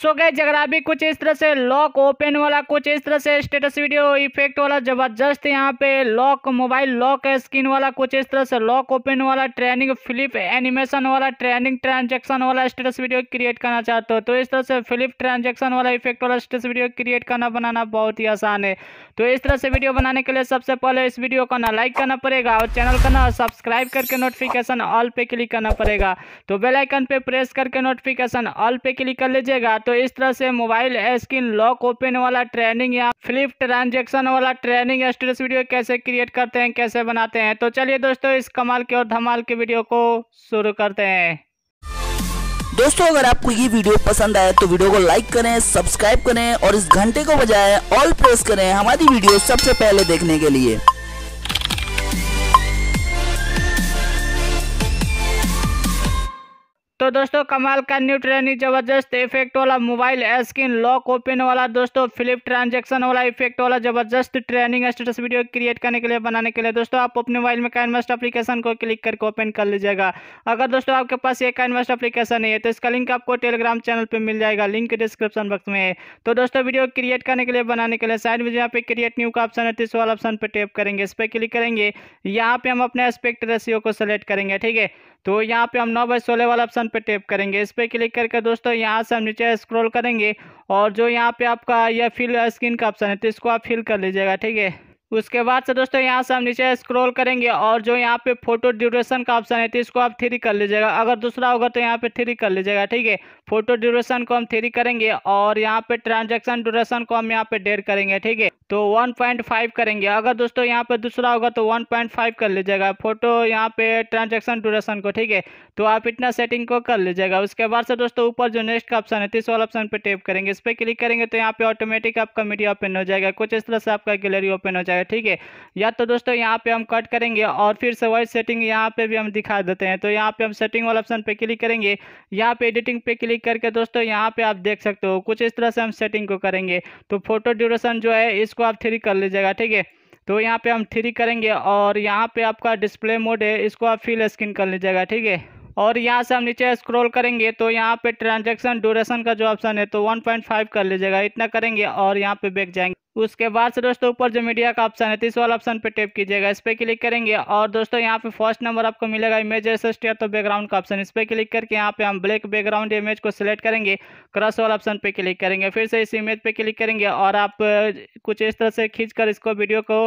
सो गए अगर आप भी कुछ इस तरह से लॉक ओपन वाला कुछ इस तरह से स्टेटस वीडियो इफेक्ट वाला जबरदस्त यहाँ पे लॉक मोबाइल लॉक स्क्रीन वाला कुछ इस तरह से लॉक ओपन वाला ट्रेनिंग फ्लिप एनिमेशन वाला ट्रेनिंग ट्रांजेक्शन वाला स्टेटस वीडियो क्रिएट करना चाहते हो तो इस तरह से फ्लिप ट्रांजेक्शन वाला इफेक्ट वाला स्टेटस वीडियो क्रिएट करना बनाना बहुत ही आसान है तो इस तरह से वीडियो बनाने के लिए सबसे पहले इस वीडियो को ना लाइक करना पड़ेगा और चैनल का ना सब्सक्राइब करके नोटिफिकेशन ऑल पे क्लिक करना पड़ेगा तो बेलाइकन पे प्रेस करके नोटिफिकेशन ऑल पे क्लिक कर लीजिएगा तो इस तरह से मोबाइल स्क्रीन लॉक ओपन वाला ट्रेनिंग या फ्लिप ट्रांजेक्शन वाला ट्रेनिंग स्टेटस वीडियो कैसे क्रिएट करते हैं कैसे बनाते हैं तो चलिए दोस्तों इस कमाल के और धमाल के वीडियो को शुरू करते हैं दोस्तों अगर आपको ये वीडियो पसंद आए तो वीडियो को लाइक करें सब्सक्राइब करें और इस घंटे को बजाय ऑल प्रेस करें हमारी वीडियो सबसे पहले देखने के लिए तो दोस्तों कमाल का न्यू ट्रेंडिंग जबरदस्त इफेक्ट वाला मोबाइल स्क्रीन लॉक ओपन वाला दोस्तों फ्लिप ट्रांजेक्शन वाला इफेक्ट वाला जबरदस्त ट्रेनिंग स्टेटस वीडियो क्रिएट करने के लिए बनाने के लिए दोस्तों आप अपने मोबाइल में काइनवेस्ट अपलीकेशन को क्लिक करके ओपन कर लीजिएगा अगर दोस्तों आपके पास ये काइनवेस्ट अपलीकेशन नहीं है तो इसका लिंक आपको टेलीग्राम चैनल पर मिल जाएगा लिंक डिस्क्रिप्शन बॉक्स में तो दोस्तों वीडियो क्रिएट करने के लिए बनाने के लिए साइड में यहाँ पे क्रिएट न्यू का ऑप्शन है तो इस वाला ऑप्शन पर टेप करेंगे इस पर क्लिक करेंगे यहाँ पे हम अपने एस्पेक्ट रेशियो को सेलेक्ट करेंगे ठीक है तो यहाँ पे हम नौ बाई सोलह वाला ऑप्शन पे टैप करेंगे इस पर क्लिक करके दोस्तों यहाँ से हम नीचे स्क्रॉल करेंगे और जो यहाँ पे आपका यह फिल स्क्रीन का ऑप्शन है तो इसको आप फिल कर लीजिएगा ठीक है उसके बाद से दोस्तों यहाँ से हम नीचे स्क्रॉल करेंगे और जो यहाँ पे फोटो ड्यूरेशन का ऑप्शन है तो इसको आप थ्री कर लीजिएगा अगर दूसरा होगा तो यहाँ पे थ्री कर लीजिएगा ठीक है फोटो ड्यूरेशन को हम थ्री करेंगे और यहाँ पे ट्रांजेक्शन ड्यूरेशन को हम यहाँ पे डेढ़ करेंगे ठीक है तो 1.5 करेंगे अगर दोस्तों यहाँ पे दूसरा होगा तो 1.5 कर लीजिएगा फोटो यहाँ पे ट्रांजेक्शन ड्यूरेशन को ठीक है तो आप इतना सेटिंग को कर लीजिएगा उसके बाद से दोस्तों ऊपर जो नेक्स्ट का ऑप्शन है तीस तो वाला ऑप्शन पे टेप करेंगे इस पर क्लिक करेंगे तो यहाँ पे ऑटोमेटिक आपका मीडिया ओपन हो जाएगा कुछ इस तरह से आपका गैलरी ओपन हो जाएगा है ठीक है या तो दोस्तों यहाँ पे हम कट करेंगे और फिर से वही सेटिंग यहाँ पे भी हम दिखा देते हैं तो यहाँ पे हम सेटिंग वाला ऑप्शन पे क्लिक करेंगे यहाँ पे एडिटिंग पे क्लिक करके दोस्तों यहाँ पे आप देख सकते हो कुछ इस तरह से हम सेटिंग को करेंगे तो फोटो ड्यूरेशन जो है इसको आप थ्री कर लीजिएगा ठीक है तो यहाँ पे हम थ्री करेंगे और यहाँ पे आपका डिस्प्ले मोड है इसको आप फिल स्क्रीन कर लीजिएगा ठीक है और यहाँ से हम नीचे स्क्रॉल करेंगे तो यहाँ पे ट्रांजैक्शन ड्यूरेशन का जो ऑप्शन है तो 1.5 कर लीजिएगा इतना करेंगे और यहाँ पे बैक जाएंगे उसके बाद से दोस्तों ऊपर जो मीडिया का ऑप्शन है तीस तो वाला ऑप्शन पे टैप कीजिएगा इस पर क्लिक करेंगे और दोस्तों यहाँ पे फर्स्ट नंबर आपको मिलेगा इमेज एसस्ट या तो बैकग्राउंड का ऑप्शन इस पर क्लिक करके यहाँ पे हम ब्लैक बैकग्राउंड इमेज को सिलेक्ट करेंगे क्रॉस वाला ऑप्शन पे क्लिक करेंगे फिर से इस इमेज पर क्लिक करेंगे और आप कुछ इस तरह से खींच कर इसको वीडियो को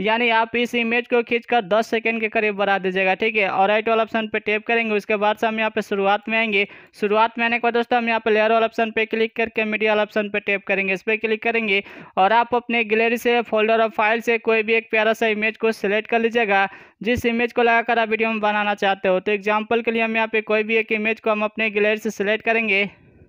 यानी आप इस इमेज को खींच कर दस सेकेंड के करीब बढ़ा दीजिएगा ठीक है और राइट वाला ऑप्शन पर टैप करेंगे उसके बाद से हम यहाँ पर शुरुआत में आएंगे शुरुआत में आने के बाद दोस्तों हम यहाँ पर लेयर वाला ऑप्शन पर क्लिक करके मीडिया वाला ऑप्शन पर टैप करेंगे इस पर क्लिक करेंगे और आप अपने गैलरी से फोल्डर और फाइल से कोई भी एक प्यारा सा इमेज को सिलेक्ट कर लीजिएगा जिस इमेज को लगाकर आप वीडियो में बनाना चाहते हो तो एग्जाम्पल के लिए हम यहाँ पे कोई भी एक इमेज को हम अपने गैलरी से सिलेक्ट करेंगे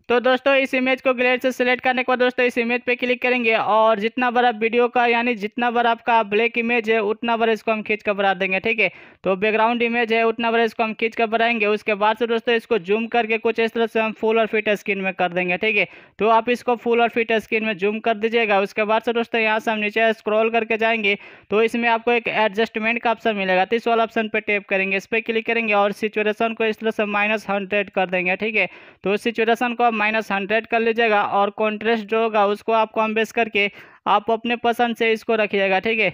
तो दोस्तों इस इमेज को ग्लेड से सिलेक्ट करने के बाद दोस्तों इस इमेज पे क्लिक करेंगे और जितना बड़ा वीडियो का यानी जितना बड़ा आपका ब्लैक इमेज है उतना बड़ा इसको हम खींच कर बढ़ा देंगे ठीक है तो बैकग्राउंड इमेज है उतना बड़ा इसको हम खींच कर बढ़ाएंगे उसके बाद से दोस्तों इसको जूम करके कुछ इस तरह से हम फुल और फिट स्क्रीन में कर देंगे ठीक है तो आप इसको फुल और फिट स्क्रीन में जूम कर दीजिएगा उसके बाद से दोस्तों यहाँ से हम नीचे स्क्रॉल करके जाएंगे तो इसमें आपको एक एडजस्टमेंट का ऑप्शन मिलेगा तो इस वाला ऑप्शन पर टेप करेंगे इस पर क्लिक करेंगे और सिचुएशन को इस तरह से माइनस कर देंगे ठीक है तो सिचुएशन को माइनस हंड्रेड कर लीजिएगा और कॉन्ट्रेस्ट जो होगा उसको आप कम बेस करके आप अपने पसंद से इसको रखिएगा ठीक है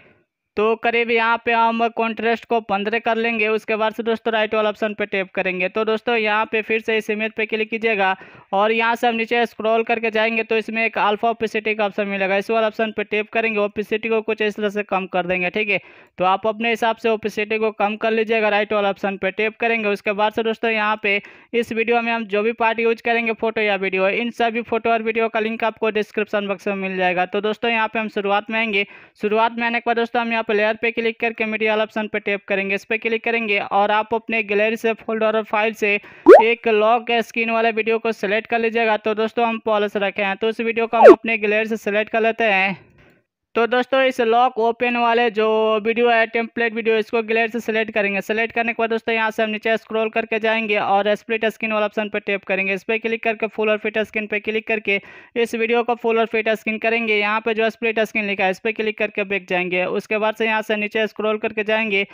तो करीब यहाँ पे हम कॉन्ट्रेस्ट को पंद्रह कर लेंगे उसके बाद से दोस्तों राइट वाला ऑप्शन पे टैप करेंगे तो दोस्तों यहाँ पे फिर से इस इमेज पे क्लिक कीजिएगा और यहाँ से हम नीचे स्क्रॉल करके जाएंगे तो इसमें एक अल्फा ओपिसिटी का ऑप्शन मिलेगा इस वाले ऑप्शन पर टेप करेंगे ओपिसिटी को कुछ इस तरह से कम कर देंगे ठीक है तो आप अपने हिसाब से ओपिसिटी को कम कर लीजिएगा राइट वाला ऑप्शन पर टेप करेंगे उसके बाद से दोस्तों यहाँ पे इस वीडियो में हम जो भी पार्ट यूज करेंगे फोटो या वीडियो इन सभी फोटो और वीडियो का लिंक आपको डिस्क्रिप्शन बॉक्स में मिल जाएगा तो दोस्तों यहाँ पे हम शुरुआत में आएंगे शुरुआत में आने के बाद दोस्तों हम यहाँ पे लेयर पे क्लिक करके मीडिया वाला ऑप्शन पर टेप करेंगे इस पर क्लिक करेंगे और आप अपने गैलरी से फोल्डर और फाइल से एक लॉक स्क्रीन वाले वीडियो को सिलेक्ट सेलेक्ट कर लीजिएगा तो दोस्तों हम पॉलिस रखे हैं तो इस वीडियो को हम अपने ग्लेयर से सेलेक्ट कर लेते हैं तो दोस्तों इस लॉक ओपन वाले जो वीडियो है टेम्पलेट वीडियो इसको ग्लेयर से सेलेक्ट करेंगे सेलेक्ट करने के बाद दोस्तों यहाँ से हम नीचे स्क्रॉल करके जाएंगे और स्प्लिट स्क्रीन वाला ऑप्शन पर टैप करेंगे इस पर क्लिक करके फुल और फिट स्क्रीन पर क्लिक करके इस वीडियो को फुल और फिट स्क्रीन करेंगे यहाँ पर जो स्प्लिट स्क्रीन लिखा है इस पर क्लिक करके बैक जाएंगे उसके बाद से यहाँ से नीचे स्क्रोल करके जाएंगे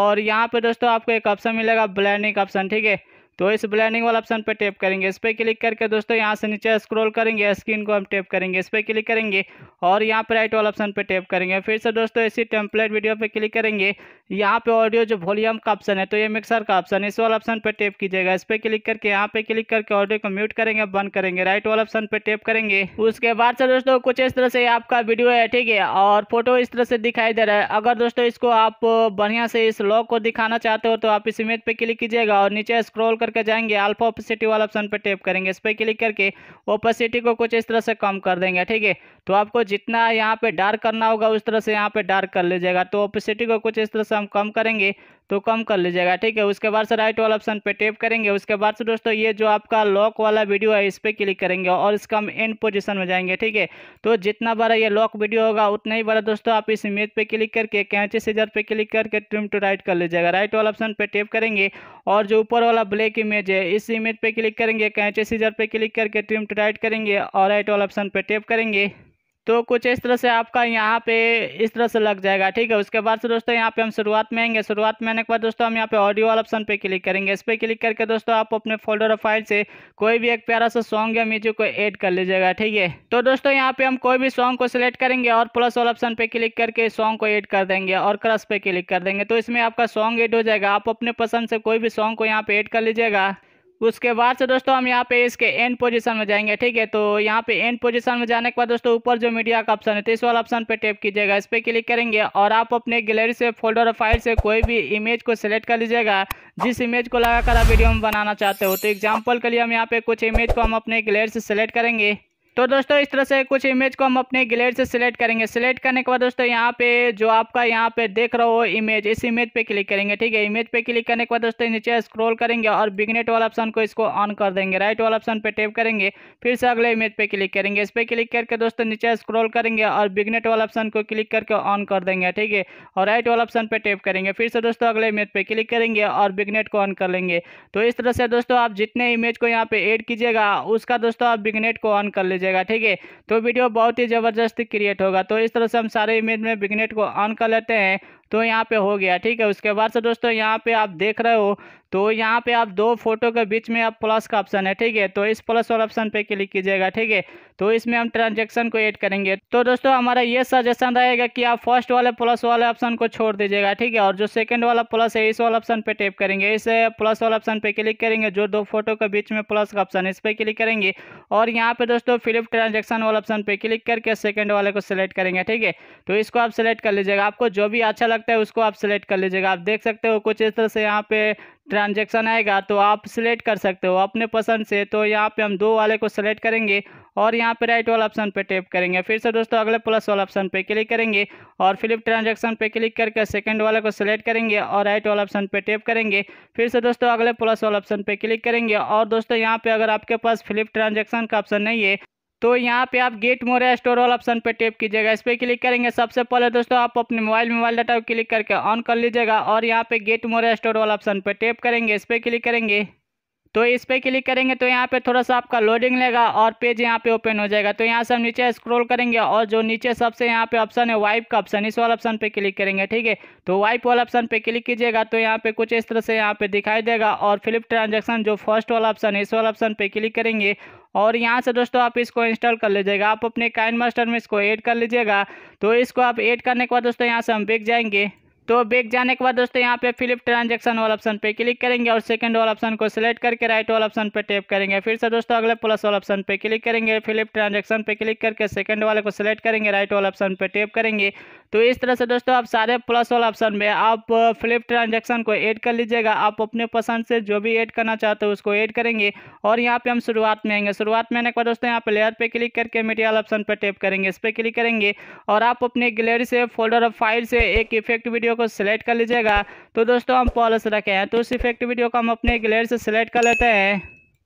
और यहाँ पर दोस्तों आपको एक ऑप्शन मिलेगा ब्लैंडिंग ऑप्शन ठीक है तो इस ब्लैंडिंग वाला ऑप्शन पर टैप करेंगे इस पर क्लिक करके दोस्तों यहाँ से नीचे स्क्रॉल करेंगे स्क्रीन को हम टैप करेंगे इस पर क्लिक करेंगे और यहाँ पर राइट वाला ऑप्शन पर टैप करेंगे फिर से दोस्तों इसी टेम्पलेट वीडियो पर क्लिक करेंगे यहाँ पे ऑडियो जो वॉल्यूम का ऑप्शन है तो ये मिक्सर का ऑप्शन इस वाला ऑप्शन पर टैप कीजिएगा इस पर क्लिक करके यहाँ पे क्लिक करके ऑडियो को म्यूट करेंगे बंद करेंगे राइट वाला ऑप्शन पर टैप करेंगे उसके बाद से दोस्तों कुछ इस तरह से आपका वीडियो है ठीक है और फोटो इस तरह से दिखाई दे रहा है अगर दोस्तों इसको आप बढ़िया से इस लॉक को दिखाना चाहते हो तो आप इस इमेज पर क्लिक कीजिएगा और नीचे स्क्रॉल करके जाएंगे अल्फा ओपेसिटी वाला ऑप्शन पर टेप करेंगे इस पर क्लिक करके ओपेसिटी को कुछ इस तरह से कम कर देंगे ठीक है तो आपको जितना यहाँ पे डार्क करना होगा उस तरह से यहाँ पे डार्क कर लीजिएगा तो ओपेसिटी को कुछ इस तरह से हम कम करेंगे तो कम कर लीजिएगा ठीक है उसके बाद से राइट वाला ऑप्शन पे टेप करेंगे उसके बाद से दोस्तों ये जो आपका लॉक वाला वीडियो है इस पर क्लिक करेंगे और इसका हम एंड पोजिशन में जाएंगे ठीक है तो जितना बड़ा ये लॉक वीडियो होगा उतना ही बड़ा दोस्तों आप इस इमेज पर क्लिक करके कैंची सीजर पर क्लिक करके ट्रिम टू राइट कर लीजिएगा राइट वाला ऑप्शन पर टेप करेंगे और जो ऊपर वाला ब्लैक इमेज है इस इमेज पर क्लिक करेंगे कैंची सीजर पर क्लिक करके ट्रिम टू राइट करेंगे और राइट वाला ऑप्शन पर टेप करेंगे तो कुछ इस तरह से आपका यहाँ पे इस तरह से लग जाएगा ठीक है उसके बाद से दोस्तों यहाँ पे हम शुरुआत में आएंगे शुरुआत में आने के बाद दोस्तों हम यहाँ पे ऑडियो वाला ऑप्शन पे क्लिक करेंगे इस पर क्लिक करके दोस्तों आप अपने फोल्डर फाइल से कोई भी एक प्यारा सा सॉन्ग या म्यूजिक को ऐड कर लीजिएगा ठीक है तो दोस्तों यहाँ पे हम कोई भी सॉन्ग को सिलेक्ट करेंगे और प्लस वाला ऑप्शन पे क्लिक करके सॉन्ग को एड कर देंगे और क्रस पे क्लिक कर देंगे तो इसमें आपका सॉन्ग एड हो जाएगा आप अपने पसंद से कोई भी सॉन्ग को यहाँ पे एड कर लीजिएगा उसके बाद से दोस्तों हम यहाँ पे इसके एंड पोजीशन में जाएंगे ठीक है तो यहाँ पे एंड पोजीशन में जाने के बाद दोस्तों ऊपर जो मीडिया का ऑप्शन है तो इस वाला ऑप्शन पे टैप कीजिएगा इस पर क्लिक करेंगे और आप अपने गैलरी से फोल्डर फाइल से कोई भी इमेज को सिलेक्ट कर लीजिएगा जिस इमेज को लगाकर आप वीडियो में बनाना चाहते हो तो एग्जाम्पल के लिए हम यहाँ पे कुछ इमेज को हम अपने गैलरी से सिलेक्ट करेंगे तो दोस्तों इस तरह से कुछ इमेज को हम अपने गिलेट से सिलेक्ट करेंगे सिलेक्ट करने के बाद दोस्तों यहाँ पे जो आपका यहाँ पे देख रहे हो इमेज इस इमेज पे क्लिक करेंगे ठीक है इमेज पे क्लिक करने के बाद दोस्तों नीचे स्क्रॉल करेंगे और बिगनेट वाला ऑप्शन को इसको ऑन कर देंगे राइट वाला ऑप्शन पे टेप करेंगे फिर से अगले इमेज पे क्लिक करेंगे इस पर क्लिक करके दोस्तों नीचे स्क्रॉल करेंगे और बिगनेट वाला ऑप्शन को क्लिक करके ऑन कर देंगे ठीक है और राइट वाला ऑप्शन पर टेप करेंगे फिर से दोस्तों अगले इमेज पर क्लिक करेंगे और बिगनेट को ऑन कर लेंगे तो इस तरह से दोस्तों आप जितने इमेज को यहाँ पे एड कीजिएगा उसका दोस्तों आप बिगनेट को ऑन कर लीजिए कीजिएगा ठीक है तो वीडियो बहुत ही ज़बरदस्त क्रिएट होगा तो इस तरह से हम सारे इमेज में बिगनेट को ऑन कर लेते हैं तो यहाँ पे हो गया ठीक है उसके बाद से दोस्तों यहाँ पे आप देख रहे हो तो यहाँ पे आप दो फोटो के बीच में आप प्लस का ऑप्शन है ठीक है तो इस प्लस और ऑप्शन पे क्लिक कीजिएगा ठीक है तो इसमें हम ट्रांजेक्शन को ऐड करेंगे तो दोस्तों हमारा ये सजेशन रहेगा कि आप फर्स्ट वाले प्लस वाले ऑप्शन को छोड़ दीजिएगा ठीक है और जो सेकंड वाला प्लस है इस वाला ऑप्शन पे टेप करेंगे इस प्लस वाला ऑप्शन पे क्लिक करेंगे जो दो फोटो के बीच में प्लस का ऑप्शन इस पर क्लिक करेंगे और यहाँ पे दोस्तों फिलिप ट्रांजेक्शन वाला ऑप्शन पे क्लिक करके सेकेंड वाले को सिलेक्ट करेंगे ठीक है तो इसको आप सिलेक्ट कर लीजिएगा आपको जो भी अच्छा लगता है उसको आप सिलेक्ट कर लीजिएगा आप देख सकते हो कुछ इस तरह से यहाँ पे ट्रांजेक्शन आएगा तो आप सिलेक्ट कर सकते हो अपने पसंद से तो यहाँ पे हम दो वाले को सिलेक्ट करेंगे और यहाँ पे राइट वाला ऑप्शन पे टैप करेंगे फिर से दोस्तों अगले प्लस वाला ऑप्शन पे क्लिक करेंगे और फ्लिप ट्रांजेक्शन पे क्लिक करके सेकंड वाले को सिलेक्ट करेंगे और राइट वाला ऑप्शन पे टैप करेंगे फिर से दोस्तों अगले प्लस वाला ऑप्शन पे क्लिक करेंगे और दोस्तों यहाँ पे अगर आपके पास फ्लिप ट्रांजेक्शन का ऑप्शन नहीं है तो यहाँ पे आप get more store all option पे टैप कीजिएगा इस पर क्लिक करेंगे सबसे पहले दोस्तों आप अपने मोबाइल मोबाइल डाटा को क्लिक करके ऑन कर लीजिएगा और यहाँ पे get more store all option पे टैप करेंगे इस पर क्लिक करेंगे तो इस पर क्लिक करेंगे तो यहाँ पे थोड़ा सा आपका लोडिंग लेगा और पेज यहाँ पे ओपन हो जाएगा तो यहाँ से हम नीचे स्क्रॉल करेंगे और जो नीचे सबसे यहाँ पे ऑप्शन है वाइप का ऑप्शन इस वाला ऑप्शन पे क्लिक करेंगे ठीक है तो वाइप वाला ऑप्शन पे क्लिक कीजिएगा तो यहाँ पे कुछ इस तरह से यहाँ पे दिखाई देगा और फ्लिप ट्रांजेक्शन जो फर्स्ट वाला ऑप्शन है इस वाला ऑप्शन पर क्लिक करेंगे और यहाँ से दोस्तों आप इसको इंस्टॉल कर लीजिएगा आप अपने काइन मास्टर में इसको ऐड कर लीजिएगा तो इसको आप ऐड करने के बाद दोस्तों यहाँ से हम बिक जाएंगे तो बैक जाने के बाद दोस्तों यहाँ पे फ्लिप ट्रांजेक्शन वाला ऑप्शन पे क्लिक करेंगे और सेकंड वाला ऑप्शन को सिलेक्ट करके राइट वाला ऑप्शन पे टैप करेंगे फिर से दोस्तों अगले प्लस वाला ऑप्शन पे क्लिक करेंगे फ्लिप ट्रांजेक्शन पे क्लिक करके सेकंड वाले को सिलेक्ट करेंगे राइट वाला ऑप्शन पे टैप करेंगे तो इस तरह से दोस्तों आप सारे प्लस वाला ऑप्शन में आप फ्लिप ट्रांजेक्शन को ऐड कर लीजिएगा आप अपने पसंद से जो भी ऐड करना चाहते हो उसको ऐड करेंगे और यहाँ पे हम शुरुआत में आएंगे शुरुआत में आने के बाद दोस्तों यहाँ पे लेयर पे क्लिक करके मीडिया ऑप्शन पर टैप करेंगे इस पर क्लिक करेंगे और आप अपने गैलरी से फोल्डर और फाइल से एक इफेक्ट वीडियो वीडियो को सिलेक्ट कर लीजिएगा तो दोस्तों हम पॉलिस रखे हैं तो उस इफेक्ट वीडियो को हम अपने ग्लेयर से सिलेक्ट कर लेते हैं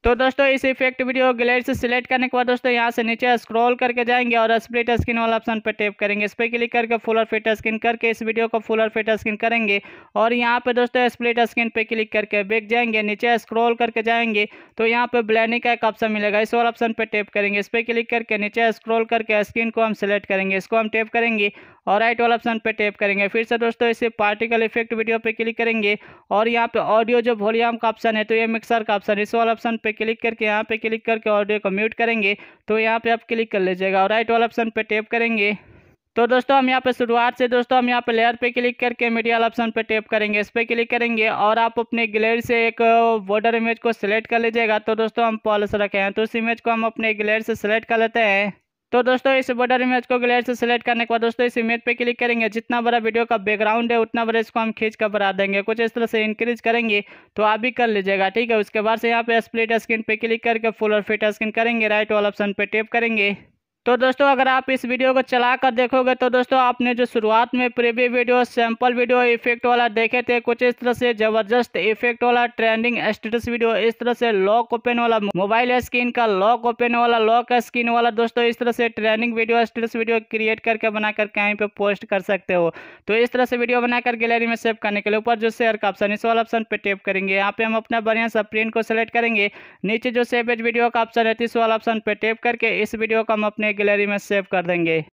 तो दोस्तों इस इफेक्ट वीडियो गैलरी से सिलेक्ट करने के बाद दोस्तों यहाँ से नीचे स्क्रॉल करके जाएंगे और स्प्लिट स्क्रीन वाला ऑप्शन पर टैप करेंगे इस पर क्लिक करके फुल और फिट स्क्रीन करके इस वीडियो को फुल और फिट स्क्रीन करेंगे और यहाँ पे दोस्तों स्प्लिट स्क्रीन पे क्लिक करके बैक जाएंगे नीचे स्क्रॉल करके जाएंगे तो यहाँ पे ब्लैंडिंग का एक ऑप्शन मिलेगा इस वाला ऑप्शन पर टैप करेंगे इस पर क्लिक करके नीचे स्क्रॉल करके स्क्रीन को हम सिलेक्ट करेंगे इसको हम टैप करेंगे और राइट वाला ऑप्शन पर टैप करेंगे फिर से दोस्तों इसे पार्टिकल इफेक्ट वीडियो पर क्लिक करेंगे और यहाँ पे ऑडियो जो वॉल्यूम का ऑप्शन है तो ये मिक्सर का ऑप्शन इस वाला ऑप्शन पर क्लिक करके यहाँ पे क्लिक करके ऑडियो को म्यूट करेंगे तो यहाँ पे आप क्लिक कर लीजिएगा और राइट वाला ऑप्शन पे टैप करेंगे तो दोस्तों हम यहाँ पे शुरुआत से दोस्तों हम यहाँ पे लेयर पे क्लिक करके वाला ऑप्शन पे टैप करेंगे इस पर क्लिक करेंगे और आप अपने ग्लेयर से एक बॉर्डर इमेज को सिलेक्ट कर लीजिएगा तो दोस्तों हम पॉलिस रखे हैं तो उस इमेज को हम अपने ग्लेयर से सिलेक्ट कर लेते हैं तो दोस्तों इस बॉर्डर इमेज को ग्लेयर से सिलेक्ट करने के बाद दोस्तों इस इमेज पे क्लिक करेंगे जितना बड़ा वीडियो का बैकग्राउंड है उतना बड़ा इसको हम खींच कर बढ़ा देंगे कुछ इस तरह से इंक्रीज करेंगे तो आप भी कर लीजिएगा ठीक है उसके बाद से यहाँ पे स्प्लिट स्क्रीन पे क्लिक करके फुल और फिट स्क्रीन करेंगे राइट वाल ऑप्शन पे टेप करेंगे तो दोस्तों अगर आप इस वीडियो को चला कर देखोगे तो दोस्तों आपने जो शुरुआत में preview video sample video effect वाला देखे थे कुछ इस तरह से ज़बरदस्त इफेक्ट वाला ट्रेंडिंग स्टेटस वीडियो इस तरह से लॉक ओपन वाला मोबाइल स्क्रीन का लॉक ओपन वाला लॉक स्क्रीन वाला दोस्तों इस तरह से trending video status video create करके बनाकर कहीं पर पोस्ट कर सकते हो तो इस तरह से वीडियो बनाकर गैलरी में सेव करने के लिए ऊपर जो शेयर का ऑप्शन इस वाला ऑप्शन पर टेप करेंगे यहाँ पे हम अपना बढ़िया सा प्रिंट को सेलेक्ट करेंगे नीचे जो सेवेज वीडियो का ऑप्शन है इस वाला ऑप्शन पर टेप करके इस वीडियो को हम अपने गैलरी में सेव कर देंगे